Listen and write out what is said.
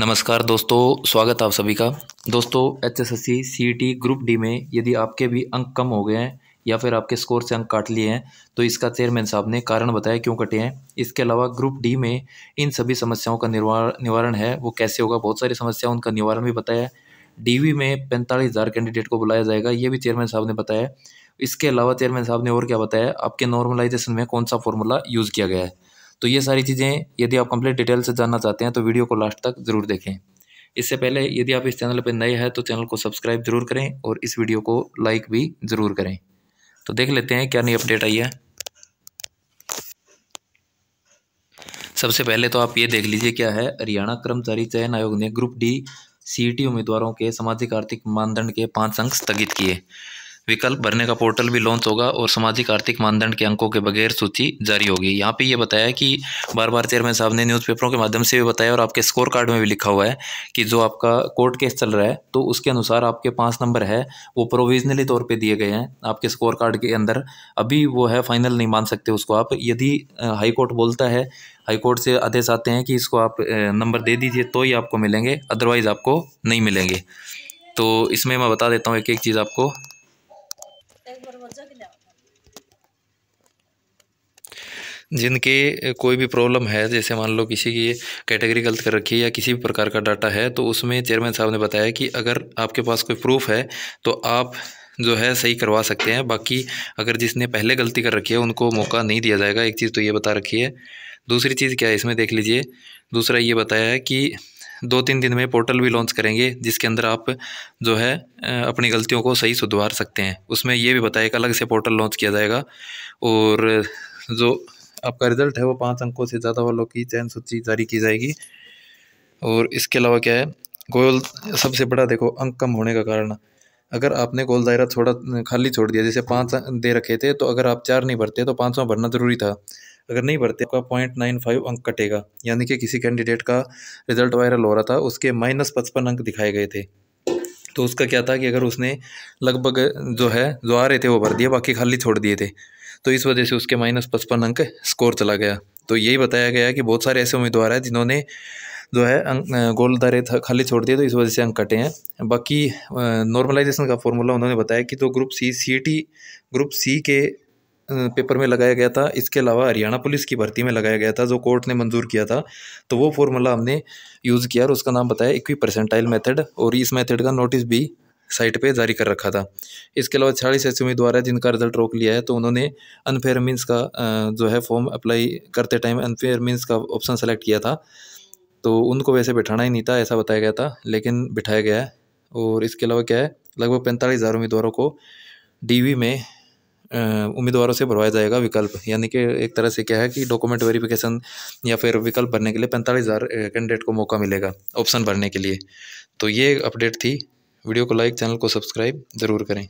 नमस्कार दोस्तों स्वागत आप सभी का दोस्तों H S S C C T group D में यदि आपके भी अंक कम हो गए हैं या फिर आपके स्कोर से अंक काट लिए हैं तो इसका चेयरमैन साहब ने कारण बताया क्यों कटे हैं इसके अलावा ग्रुप डी में इन सभी समस्याओं का निवारण है वो कैसे होगा बहुत सारी समस्याओं उनका निवारण भी बताया है में पैंतालीस हज़ार कैंडिडेट को बुलाया जाएगा ये भी चेयरमैन साहब ने बताया इसके अलावा चेयरमैन साहब ने और क्या बताया आपके नॉर्मलाइजेशन में कौन सा फॉर्मूला यूज़ किया गया है तो ये सारी चीज़ें यदि आप कंप्लीट डिटेल से जानना चाहते हैं तो वीडियो को लास्ट तक ज़रूर देखें इससे पहले यदि आप इस चैनल पर नए हैं तो चैनल को सब्सक्राइब जरूर करें और इस वीडियो को लाइक भी ज़रूर करें तो देख लेते हैं क्या नई अपडेट आई है सबसे पहले तो आप ये देख लीजिए क्या है हरियाणा कर्मचारी चयन आयोग ने ग्रुप डी सीईटी उम्मीदवारों के सामाजिक आर्थिक मानदंड के पांच अंक स्थगित किए विकल्प भरने का पोर्टल भी लॉन्च होगा और सामाजिक आर्थिक मानदंड के अंकों के बगैर सूची जारी होगी यहाँ पे ये बताया कि बार बार चेयरमैन साहब ने न्यूज़पेपरों के माध्यम से भी बताया और आपके स्कोर कार्ड में भी लिखा हुआ है कि जो आपका कोर्ट केस चल रहा है तो उसके अनुसार आपके पाँच नंबर है वो प्रोविजनली तौर पर दिए गए हैं आपके स्कोर कार्ड के अंदर अभी वो है फाइनल नहीं मान सकते उसको आप यदि हाईकोर्ट बोलता है हाईकोर्ट से आदेश आते हैं कि इसको आप नंबर दे दीजिए तो ही आपको मिलेंगे अदरवाइज़ आपको नहीं मिलेंगे तो इसमें मैं बता देता हूँ एक एक चीज़ आपको जिनके कोई भी प्रॉब्लम है जैसे मान लो किसी की कैटेगरी गलत कर रखी है या किसी भी प्रकार का डाटा है तो उसमें चेयरमैन साहब ने बताया कि अगर आपके पास कोई प्रूफ है तो आप जो है सही करवा सकते हैं बाकी अगर जिसने पहले गलती कर रखी है उनको मौका नहीं दिया जाएगा एक चीज़ तो ये बता रखी है दूसरी चीज़ क्या है इसमें देख लीजिए दूसरा ये बताया है कि दो तीन दिन में पोर्टल भी लॉन्च करेंगे जिसके अंदर आप जो है अपनी गलतियों को सही सुधार सकते हैं उसमें ये भी बताया कि अलग से पोर्टल लॉन्च किया जाएगा और जो आपका रिजल्ट है वो पाँच अंकों से ज़्यादा वालों की चयन सूची जारी की जाएगी और इसके अलावा क्या है गोल सबसे बड़ा देखो अंक कम होने का कारण अगर आपने गोल दायरा छोड़ा खाली छोड़ दिया जैसे पाँच दे रखे थे तो अगर आप चार नहीं भरते तो पाँचवा भरना ज़रूरी था अगर नहीं भरते आपका पॉइंट नाइन फाइव अंक कटेगा यानी कि किसी कैंडिडेट का रिजल्ट वायरल हो रहा था उसके माइनस पचपन अंक दिखाए गए थे तो उसका क्या था कि अगर उसने लगभग जो है जो आ रहे थे वो भर दिए बाकी खाली छोड़ दिए थे तो इस वजह से उसके माइनस पचपन अंक स्कोर चला गया तो यही बताया गया कि बहुत सारे ऐसे उम्मीदवार हैं जिन्होंने जो है अं, गोल दारे खाली छोड़ दिए तो इस वजह से अंक कटे हैं बाकी नॉर्मलाइजेशन का फॉर्मूला उन्होंने बताया कि तो ग्रुप सी सी ग्रुप सी के पेपर में लगाया गया था इसके अलावा हरियाणा पुलिस की भर्ती में लगाया गया था जो कोर्ट ने मंजूर किया था तो वो फॉर्मूला हमने यूज़ किया और उसका नाम बताया इक्वी परसेंटाइल मेथड और इस मेथड का नोटिस भी साइट पे जारी कर रखा था इसके अलावा छियालीस ऐसे उम्मीदवार हैं जिनका रिजल्ट रोक लिया है तो उन्होंने अनफेयर मीन्स का जो है फॉर्म अप्लाई करते टाइम अनफेयर मीन्स का ऑप्शन सेलेक्ट किया था तो उनको वैसे बिठाना ही नहीं था ऐसा बताया गया था लेकिन बिठाया गया है और इसके अलावा क्या है लगभग पैंतालीस हज़ार उम्मीदवारों को डी में उम्मीदवारों से भरवाया जाएगा विकल्प यानी कि एक तरह से क्या है कि डॉक्यूमेंट वेरिफिकेशन या फिर विकल्प भरने के लिए पैंतालीस हज़ार कैंडिडेट को मौका मिलेगा ऑप्शन भरने के लिए तो ये अपडेट थी वीडियो को लाइक चैनल को सब्सक्राइब ज़रूर करें